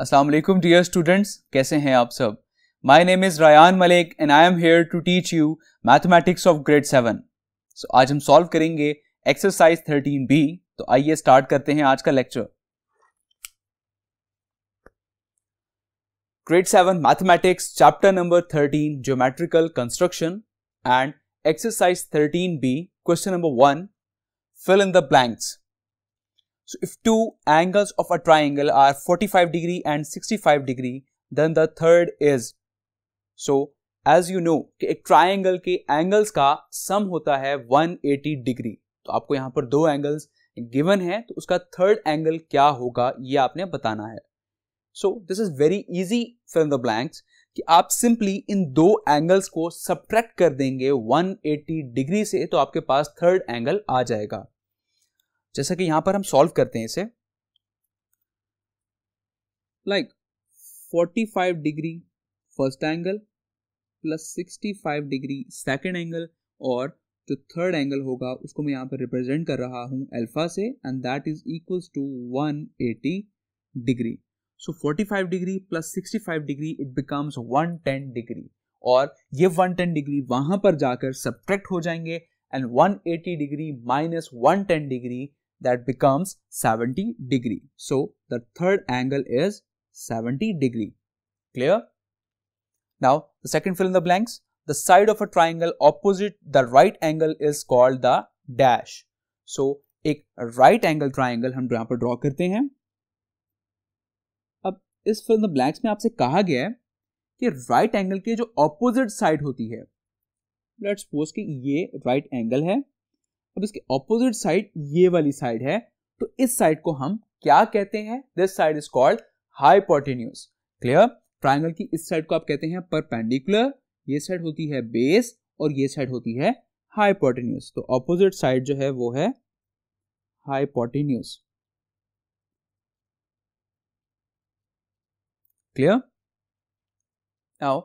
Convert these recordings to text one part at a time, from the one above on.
अस्सलाम वालेकुम dear students कैसे हैं आप सब my name is Rayan Malik and I am here to teach you mathematics of grade seven so आज हम सॉल्व करेंगे एक्सरसाइज थर्टीन बी तो आइए स्टार्ट करते हैं आज का lecture grade seven mathematics chapter number thirteen geometrical construction and exercise thirteen B question number one fill in the blanks So if two angles of a triangle are 45 degree and 65 degree, then the third is. So as you know कि एक triangle के angles का सम होता है 180 degree तो आपको यहाँ पर दो एंगल्स गिवन है तो उसका थर्ड एंगल क्या होगा ये आपने बताना है so this is very easy from the blanks कि आप सिंपली इन दो एंगल्स को सप्रैक्ट कर देंगे 180 डिग्री से तो आपके पास थर्ड एंगल आ जाएगा जैसा कि यहां पर हम सॉल्व करते हैं इसे like 45 degree first angle plus 65 degree second angle और जो थर्ड एंगल होगा उसको मैं यहाँ पर रिप्रेजेंट कर रहा हूँ अल्फा से and that is equals to 180 degree so 45 degree plus 65 degree it becomes 110 degree और ये 110 डिग्री वहां पर जाकर सब्ट्रैक्ट हो जाएंगे and 180 degree minus 110 degree that becomes 70 degree. So the third angle is 70 degree. Clear? Now the second fill in the blanks. The side of a triangle opposite the right angle is called the dash. So एक right angle triangle हम यहाँ पर draw करते हैं अब इस film the blanks में आपसे कहा गया है कि right angle के जो opposite side होती है Let's suppose कि ये right angle है और इसके ऑपोजिट साइड ये वाली साइड है तो इस साइड को हम क्या कहते हैं this side is called hypotenuse clear triangle की इस साइड को आप कहते हैं परपेंडिकुलर ये साइड होती है बेस और ये साइड होती है हाइपोटेन्यूज तो ऑपोजिट साइड जो है वो है hypotenuse clear now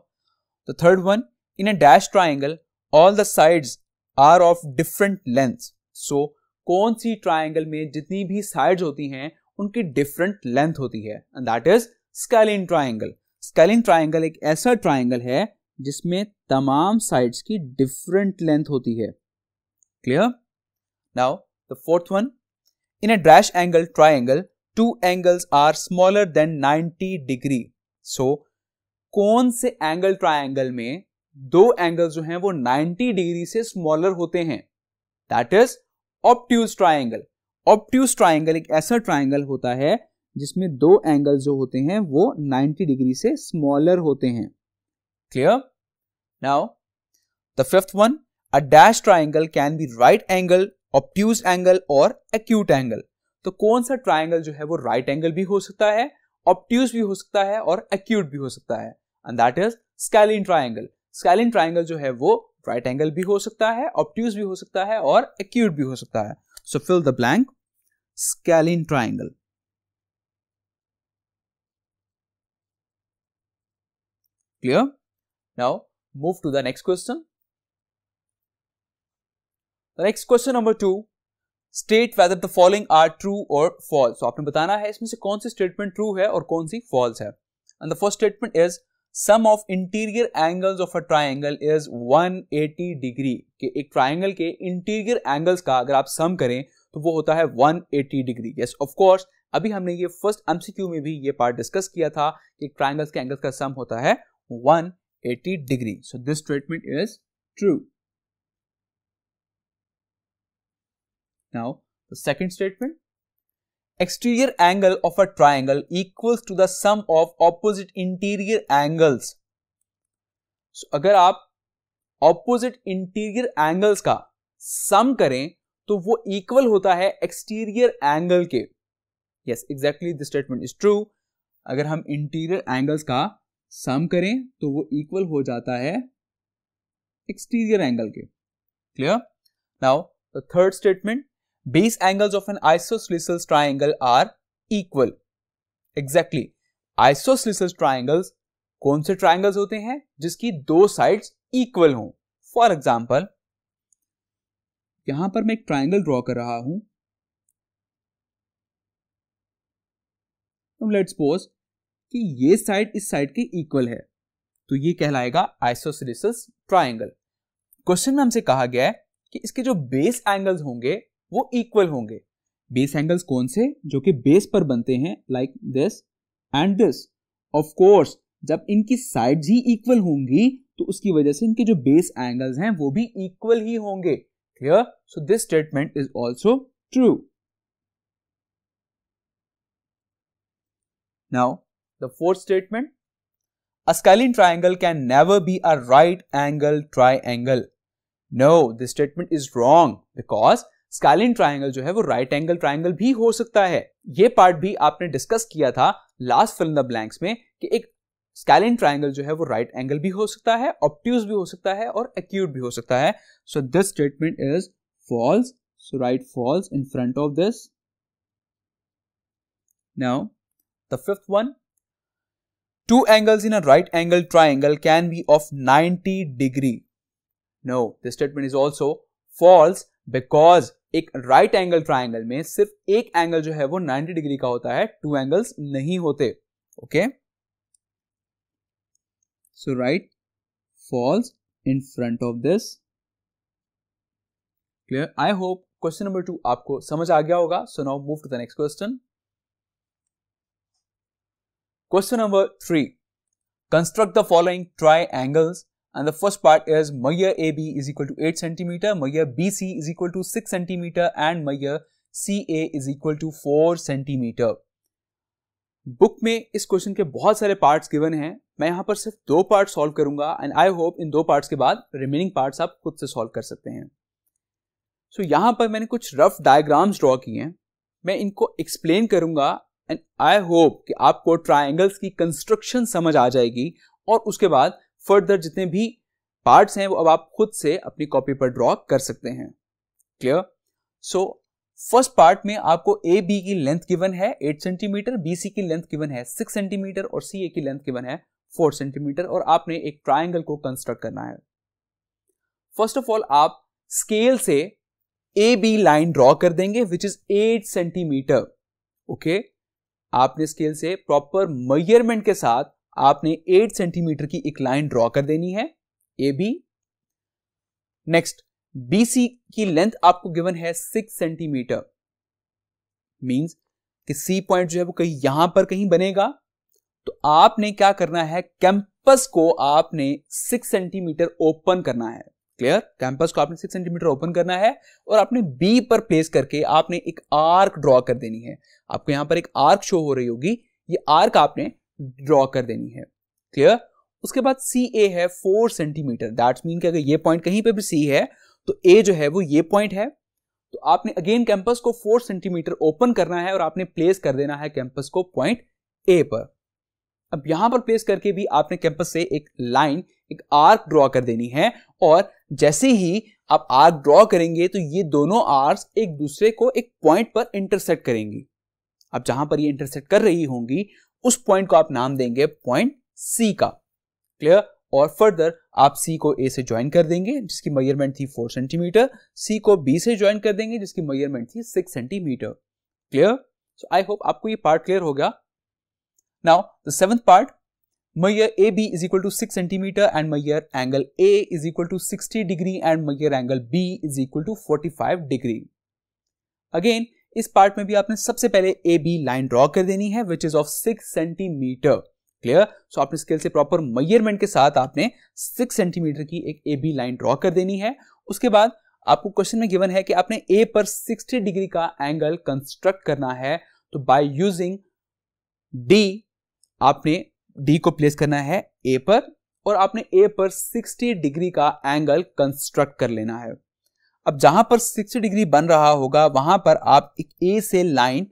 the third one in a dash triangle all the sides are of different length so कौन सी ट्राइंगल में जितनी भी साइड होती हैं उनकी डिफरेंट लेंथ होती है and that is scalene triangle scalene triangle एक ऐसा ट्राइंगल है जिसमें तमाम साइड्स की डिफरेंट लेंथ होती है clear now the fourth one in a dash angle triangle two angles are smaller than 90 degree so कौन से एंगल ट्राइंगल में दो एंगल जो हैं वो 90 डिग्री से स्मॉलर होते हैं that is obtuse triangle obtuse triangle एक ऐसा ट्राइंगल होता है जिसमें दो एंगल जो होते हैं वो 90 डिग्री से स्मॉलर होते हैं clear now the fifth one a dash triangle can be right angle obtuse angle और एक्यूट एंगल तो कौन सा ट्राइंगल जो है वो राइट right एंगल भी हो सकता है ऑप्ट्यूज भी हो सकता है और एक्यूट भी हो सकता है and that is scalene triangle scalene triangle जो है वो राइट एंगल भी हो सकता है ऑप्टिज भी हो सकता है और एक्यूट भी हो सकता है so fill the blank scalene triangle clear now move to the next question next question number two state whether the following are true और फॉल्स आपने बताना है इसमें से कौन सी स्टेटमेंट ट्रू है और कौन सी फॉल्स है and the first statement is sum of interior angles of a triangle is 180 degree के एक ट्राइंगल के इंटीरियर एंगल्स का अगर आप सम करें तो वो होता है 180 डिग्री यस ऑफ कोर्स अभी हमने ये फर्स्ट एमसीक्यू में भी ये पार्ट डिस्कस किया था कि ट्राइंगल्स के एंगल्स का सम होता है 180 degree so this statement is true now the second statement exterior angle of a triangle equals to the sum of opposite interior angles अगर आप ऑपोजिट इंटीरियर एंगल्स का सम करें तो वो इक्वल होता है एक्सटीरियर एंगल के yes exactly this statement is true अगर हम इंटीरियर एंगल्स का सम करें तो वो इक्वल हो जाता है एक्सटीरियर एंगल के clear now the third statement base angles of an isosceles triangle are equal. Exactly. Isosceles triangles कौन से ट्राइंगल्स होते हैं जिसकी दो साइड्स इक्वल हों फॉर एग्जाम्पल यहां पर मैं एक ट्राइंगल ड्रॉ कर रहा हूं लेट सपोज कि ये साइड इस साइड के इक्वल है तो ये कहलाएगा आइसोसिलिस ट्राइंगल क्वेश्चन में हमसे कहा गया है कि इसके जो बेस एंगल्स होंगे वो इक्वल होंगे बेस एंगल्स कौन से जो कि बेस पर बनते हैं like this and this of course जब इनकी साइड्स ही इक्वल होंगी तो उसकी वजह से इनके जो बेस एंगल्स हैं वो भी इक्वल ही होंगे clear so this statement is also true now the fourth statement A scalene can never be be right angle triangle no this statement is wrong because scalene triangle जो है वो right angle triangle भी हो सकता है ये part भी आपने डिस्कस किया था लास्ट फिल्म द ब्लैंक्स में कि एक स्कैलिन ट्राइंगल जो है वो राइट right एंगल भी हो सकता है ऑप्ट्यूज भी हो सकता है और एक्यूट भी हो सकता है so this statement is false so right false in front of this now the fifth one two angles in a right angle triangle can be of 90 degree no this statement is also false because एक right angle triangle में सिर्फ एक angle जो है वो 90 degree का होता है टू एंगल्स नहीं होते okay so right false in front of this clear I hope question number two आपको समझ आ गया होगा so now move to the next question question number three construct the following triangles and the first part is Maya AB is equal to 8 centimeter, Maya BC is equal to 6 centimeter, and Maya CA is equal to 4 centimeter. Book में इस question के बहुत सारे parts given हैं मैं यहाँ पर सिर्फ दो पार्ट सॉल्व करूंगा एंड आई होप इन दो पार्ट्स के बाद रिमेनिंग पार्ट्स आप खुद से सॉल्व कर सकते हैं सो so, यहाँ पर मैंने कुछ रफ डायग्राम्स ड्रॉ किए हैं मैं इनको एक्सप्लेन करूंगा एंड आई होप कि आपको ट्राइंगल्स की कंस्ट्रक्शन समझ आ जाएगी और उसके बाद फर्दर जितने भी पार्ट्स हैं वो अब आप खुद से अपनी कॉपी पर ड्रॉ कर सकते हैं क्लियर सो फर्स्ट पार्ट में आपको ए बी की लेंथ गिवन है 8 सेंटीमीटर बी सी की लेंथ गिवन है 6 सेंटीमीटर और सी ए की लेंथ गिवन है 4 सेंटीमीटर और आपने एक ट्राइंगल को कंस्ट्रक्ट करना है फर्स्ट ऑफ ऑल आप स्केल से ए बी लाइन ड्रॉ कर देंगे विच इज 8 सेंटीमीटर ओके आपने स्केल से प्रॉपर मयरमेंट के साथ आपने 8 सेंटीमीटर की एक लाइन ड्रॉ कर देनी है A B next B C की लेंथ आपको गिवन है 6 सेंटीमीटर मींस कि सी पॉइंट जो है वो कहीं यहां पर कहीं बनेगा तो आपने क्या करना है कैंपस को आपने 6 सेंटीमीटर ओपन करना है क्लियर कैंपस को आपने 6 सेंटीमीटर ओपन करना है और आपने बी पर प्लेस करके आपने एक आर्क ड्रॉ कर देनी है आपको यहां पर एक आर्क शो हो रही होगी ये आर्क आपने ड्रॉ कर देनी है क्लियर उसके बाद सी ए है फोर सेंटीमीटर दैट मीन कि अगर ये पॉइंट कहीं पे भी सी है तो ए जो है वो ये पॉइंट है तो आपने अगेन कैंपस को फोर सेंटीमीटर ओपन करना है और आपने प्लेस कर देना है कैंपस को पॉइंट ए पर अब यहां पर प्लेस करके भी आपने कैंपस से एक लाइन एक आर्क ड्रॉ कर देनी है और जैसे ही आप आर्क ड्रॉ करेंगे तो ये दोनों आर्स एक दूसरे को एक पॉइंट पर इंटरसेक्ट करेंगी अब जहां पर ये इंटरसेक्ट कर रही होंगी उस पॉइंट को आप नाम देंगे पॉइंट सी का क्लियर और फर्दर आप सी को ए से ज्वाइन कर देंगे जिसकी मयरमेंट थी फोर सेंटीमीटर सी को बी से ज्वाइन कर देंगे जिसकी मयरमेंट थी six centimeter clear so I hope आपको ये पार्ट क्लियर हो गया now the seventh part measure A B is equal to six centimeter and measure angle A is equal to sixty degree and measure angle B is equal to forty five degree again इस part में भी आपने सबसे पहले ए B line draw कर देनी है which is of six centimeter clear so आपने स्केल से प्रॉपर मयरमेंट के साथ आपने सिक्स सेंटीमीटर की एक ए बी लाइन ड्रॉ कर देनी है उसके बाद आपको क्वेश्चन में गिवन है कि आपने ए पर 60 डिग्री का एंगल कंस्ट्रक्ट करना है तो बाय यूजिंग डी आपने डी को प्लेस करना है ए पर और आपने ए पर 60 डिग्री का एंगल कंस्ट्रक्ट कर लेना है अब जहां पर 60 डिग्री बन रहा होगा वहां पर आप एक ए से लाइन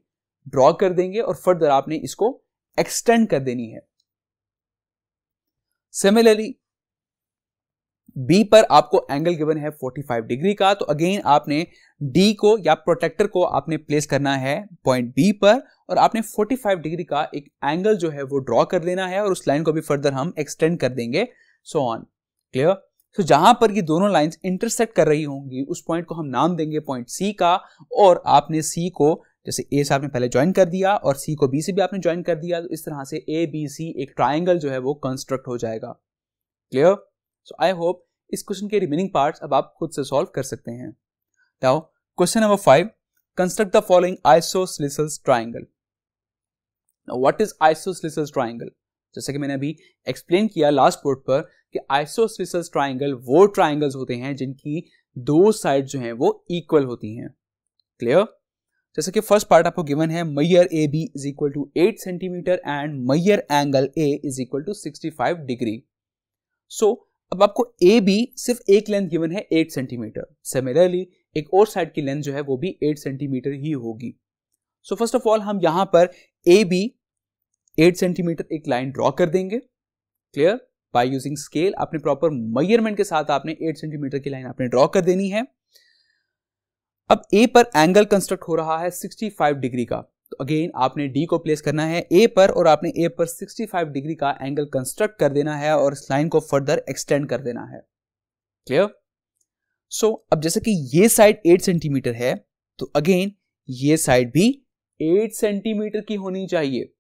ड्रॉ कर देंगे और फर्दर आपने इसको एक्सटेंड कर देनी है सिमिलरली बी पर आपको एंगल गिवन है 45 डिग्री का तो अगेन आपने डी को या प्रोटेक्टर को आपने प्लेस करना है पॉइंट बी पर और आपने 45 डिग्री का एक एंगल जो है वो ड्रॉ कर लेना है और उस लाइन को भी फर्दर हम एक्सटेंड कर देंगे so on clear so so, जहां पर ये दोनों लाइंस इंटरसेक्ट कर रही होंगी उस पॉइंट को हम नाम देंगे पॉइंट सी का और आपने सी को जैसे ए से आपने पहले ज्वाइन कर दिया और सी को बी से भी आपने ज्वाइन कर दिया तो इस तरह से ए बी सी एक ट्राइंगल जो है वो कंस्ट्रक्ट हो जाएगा क्लियर सो आई होप इस क्वेश्चन के रिमेनिंग पार्ट अब आप खुद से सॉल्व कर सकते हैं now question number five construct the following isosceles triangle what is isosceles triangle जैसे कि मैंने अभी एक्सप्लेन किया लास्ट पोर्ट पर कि आइसोस्विसस ट्राइंगल वो ट्राइंगल्स होते हैं जिनकी दो साइड जो हैं वो इक्वल होती हैं क्लियर जैसे कि फर्स्ट पार्ट आपको गिवन है measure A B is equal to eight centimeter and measure angle A is equal to sixty five degree so अब आपको ए बी सिर्फ एक लेंथ गिवन है एट सेंटीमीटर सिमिलरली एक और साइड की लेंथ जो है वो भी एट सेंटीमीटर ही होगी सो फर्स्ट ऑफ ऑल हम यहां पर ए बी एट सेंटीमीटर एक लाइन ड्रॉ कर देंगे क्लियर बाय यूजिंग स्केल आपने प्रॉपर मयरमेंट के साथ आपने एट सेंटीमीटर की लाइन आपने ड्रॉ कर देनी है अब ए पर एंगल कंस्ट्रक्ट हो रहा है 65 डिग्री का तो अगेन आपने डी को प्लेस करना है ए पर और आपने ए पर 65 डिग्री का एंगल कंस्ट्रक्ट कर देना है और इस लाइन को फर्दर एक्सटेंड कर देना है क्लियर सो so, अब जैसे कि ये साइड 8 सेंटीमीटर है तो अगेन ये साइड भी 8 सेंटीमीटर की होनी चाहिए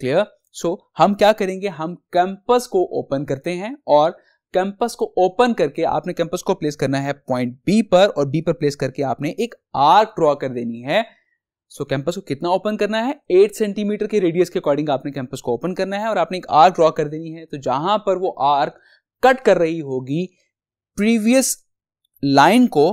क्लियर सो so, हम क्या करेंगे हम कैंपस को ओपन करते हैं और कैंपस को ओपन करके आपने कैंपस को प्लेस करना है पॉइंट बी पर और बी पर प्लेस करके आपने एक आर्क ड्रॉ कर देनी है सो so, कैंपस को कितना ओपन करना है एट सेंटीमीटर के रेडियस के अकॉर्डिंग आपने कैंपस को ओपन करना है और आपने एक आर्क ड्रॉ कर देनी है तो जहां पर वो आर्क कट कर रही होगी प्रीवियस लाइन को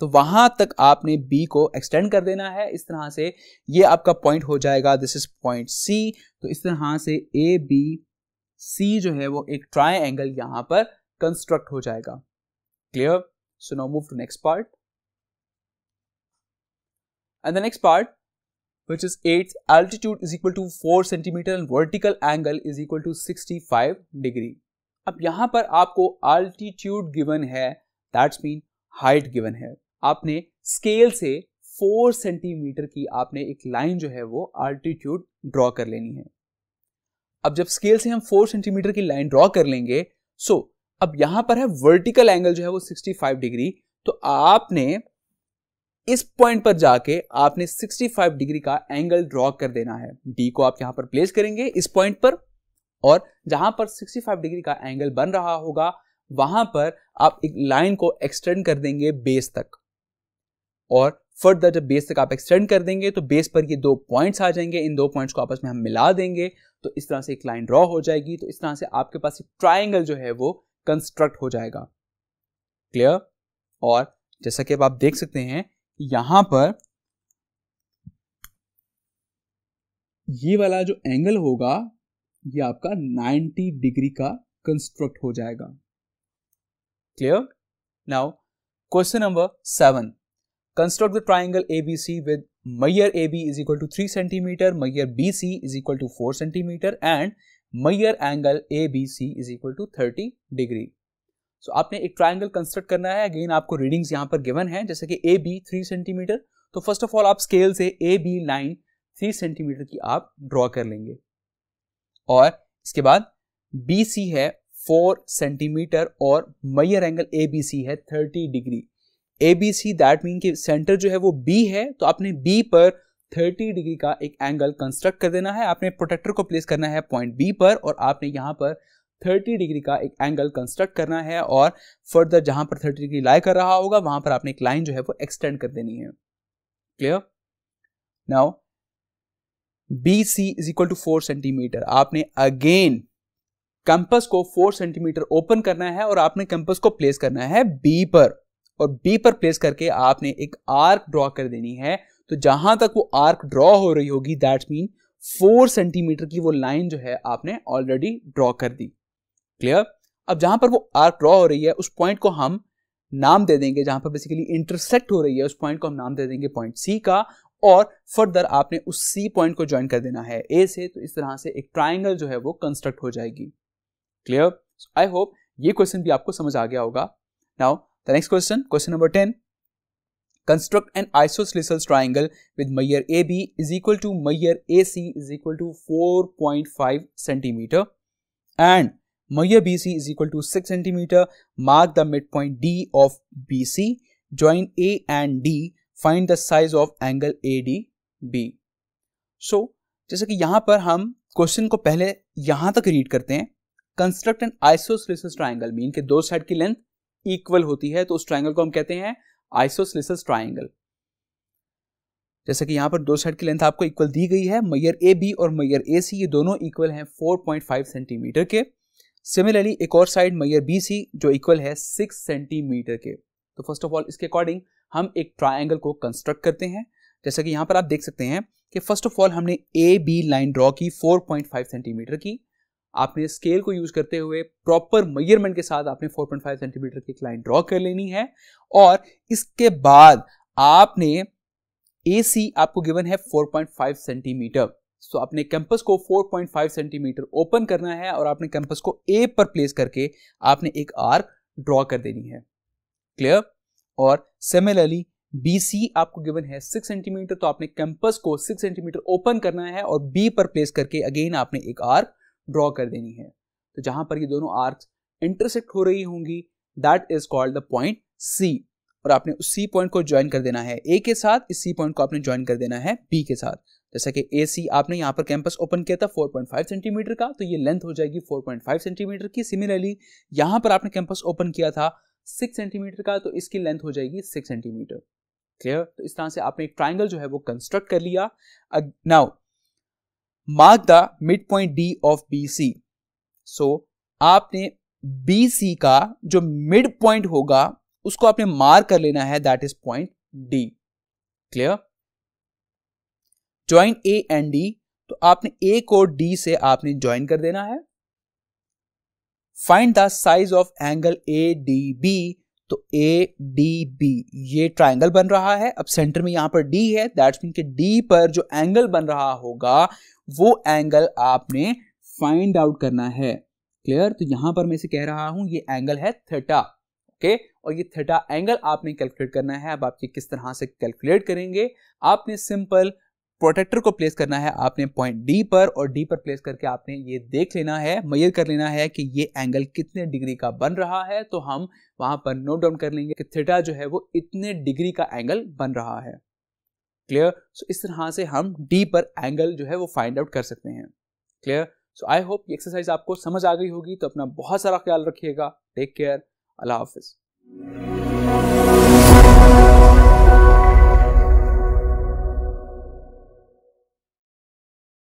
तो वहां तक आपने बी को एक्सटेंड कर देना है इस तरह से ये आपका पॉइंट हो जाएगा दिस इज पॉइंट सी तो इस तरह से ए बी सी जो है वो एक ट्राई एंगल यहां पर कंस्ट्रक्ट हो जाएगा clear so now move to next part and the next part which is at altitude is equal to four centimeter and vertical angle is equal to sixty five degree अब यहां पर आपको altitude given है that's mean height given है आपने scale से four centimeter की आपने एक लाइन जो है वो आल्टीट्यूड ड्रॉ कर लेनी है अब जब स्केल से हम फोर सेंटीमीटर की लाइन ड्रॉ कर लेंगे सो so, अब यहां पर है वर्टिकल एंगल जो है वो 65 डिग्री तो आपने इस पॉइंट पर जाके आपने 65 डिग्री का एंगल ड्रॉ कर देना है डी को आप यहां पर प्लेस करेंगे इस पॉइंट पर और जहां पर 65 डिग्री का एंगल बन रहा होगा वहां पर आप एक लाइन को एक्सटेंड कर देंगे बेस तक और फर्दर जब बेस तक आप एक्सटेंड कर देंगे तो बेस पर ये दो पॉइंट्स आ जाएंगे इन दो पॉइंट्स को आपस में हम मिला देंगे तो इस तरह से एक लाइन ड्रॉ हो जाएगी तो इस तरह से आपके पास एक ट्राइंगल जो है वो कंस्ट्रक्ट हो जाएगा क्लियर और जैसा कि अब आप देख सकते हैं यहां पर ये वाला जो एंगल होगा ये आपका 90 डिग्री का कंस्ट्रक्ट हो जाएगा clear now question number seven Construct the triangle ABC with Meyer AB is equal to 3 centimeter, Meyer BC is equal to 4 centimeter, and Meyer angle ABC is equal to 30 degree. So so, आपने एक triangle construct करना है again आपको readings यहां पर given है जैसे कि ए बी थ्री सेंटीमीटर तो फर्स्ट ऑफ ऑल आप स्केल से A B line three centimeter की आप ड्रॉ कर लेंगे और इसके बाद बी सी है फोर सेंटीमीटर और मैयर एंगल ए बी सी है thirty degree A B C that mean कि सेंटर जो है वो बी है तो आपने बी पर 30 डिग्री का एक एंगल कंस्ट्रक्ट कर देना है आपने प्रोटेक्टर को प्लेस करना है पॉइंट बी पर और आपने यहाँ पर 30 डिग्री का एक एंगल कंस्ट्रक्ट करना है और फर्दर जहां पर 30 डिग्री लाई कर रहा होगा वहां पर आपने एक लाइन जो है वो एक्सटेंड कर देनी है clear now B C is equal to four centimeter आपने अगेन कैंपस को फोर सेंटीमीटर ओपन करना है और आपने कैंपस को प्लेस करना है बी पर और बी पर प्लेस करके आपने एक आर्क ड्रॉ कर देनी है तो जहां तक वो आर्क ड्रॉ हो रही होगी दैट मीन फोर सेंटीमीटर की वो लाइन जो है आपने ऑलरेडी ड्रॉ कर दी क्लियर अब जहां पर वो आर्क ड्रॉ हो रही है उस पॉइंट को हम नाम दे देंगे जहां पर बेसिकली इंटरसेक्ट हो रही है उस पॉइंट को हम नाम दे देंगे पॉइंट सी का और फर्दर आपने उस सी पॉइंट को ज्वाइन कर देना है ए से तो इस तरह से एक ट्राइंगल जो है वो कंस्ट्रक्ट हो जाएगी क्लियर आई होप ये क्वेश्चन भी आपको समझ आ गया होगा now The next question, question number 10. Construct an isosceles triangle with Meyer AB is equal to Meyer AC is equal to 4.5 centimeter and Meyer BC is equal to 6 centimeter. Mark the midpoint D of BC. Join A and D. Find the size of angle ADB. so, जैसे कि यहाँ पर हम question को पहले यहाँ तक read करते हैं construct an isosceles triangle mean के दो साइड की लेंथ इक्वल होती है तो उस ट्राइंगल को हम कहते हैं आइसोसलिसस ट्राइंगल जैसे कि यहां पर दो साइड की लेंथ आपको इक्वल दी गई है मैयर ए बी और मैयर ए सी ये दोनों इक्वल हैं 4.5 सेंटीमीटर के सिमिलरली एक और साइड मैयर बी सी जो इक्वल है 6 सेंटीमीटर के तो फर्स्ट ऑफ ऑल इसके अकॉर्डिंग हम एक ट्राइंगल को कंस्ट्रक्ट करते हैं जैसे कि यहां पर आप देख सकते हैं कि फर्स्ट ऑफ ऑल हमने ए बी लाइन ड्रॉ की 4.5 सेंटीमीटर की आपने स्केल को यूज करते हुए प्रॉपर मेजरमेंट के साथ आपने 4.5 सेंटीमीटर की लाइन ड्रॉ कर लेनी है और इसके बाद आपने ए सी आपको गिवन है 4.5 सेंटीमीटर सो आपने कैंपस को 4.5 सेंटीमीटर ओपन करना है और आपने कैंपस को ए पर प्लेस करके आपने एक आर्क ड्रॉ कर देनी है क्लियर और सिमिलरली बी सी आपको गिवन है सिक्स सेंटीमीटर तो आपने कैंपस को सिक्स सेंटीमीटर ओपन करना है और बी पर प्लेस करके अगेन आपने एक आर्क ड्रॉ कर देनी है तो जहां पर ये दोनों आर्क इंटरसेक्ट हो रही होंगी that is called the point C और आपने उस सी पॉइंट को ज्वाइन कर देना है ए के साथ इस सी पॉइंट को आपने ज्वाइन कर देना है बी के साथ जैसा कि ए सी आपने यहाँ पर कैंपस ओपन किया था 4.5 सेंटीमीटर का तो ये लेंथ हो जाएगी 4.5 सेंटीमीटर की सिमिलरली यहाँ पर आपने कैंपस ओपन किया था 6 सेंटीमीटर का तो इसकी लेंथ हो जाएगी 6 सेंटीमीटर क्लियर तो इस तरह से आपने एक ट्राइंगल जो है वो कंस्ट्रक्ट कर लिया now mark the mid point D of B C so आपने बी सी का जो मिड पॉइंट होगा उसको आपने मार्क कर लेना है that is point D clear join A and D तो आपने ए को डी से आपने ज्वाइन कर देना है find the size of angle A D B तो ए डी बी ये ट्राइंगल बन रहा है अब सेंटर में यहां पर डी है दैट्स मीन के डी पर जो एंगल बन रहा होगा वो एंगल आपने फाइंड आउट करना है क्लियर तो यहां पर मैं इसे कह रहा हूं ये एंगल है थेटा ओके और ये थेटा एंगल आपने कैलकुलेट करना है अब आप ये किस तरह से कैलकुलेट करेंगे आपने सिंपल प्रोटेक्टर को प्लेस करना है आपने पॉइंट डी पर और डी पर प्लेस करके आपने ये देख लेना है मयर कर लेना है कि ये एंगल कितने डिग्री का बन रहा है तो हम वहां पर नोट डाउन कर लेंगे कि थीटा जो है वो इतने डिग्री का एंगल बन रहा है क्लियर सो इस तरह से हम डी पर एंगल जो है वो फाइंड आउट कर सकते हैं क्लियर सो आई होप ये एक्सरसाइज आपको समझ आ गई होगी तो अपना बहुत सारा ख्याल रखिएगा टेक केयर अल्लाह हाफिज़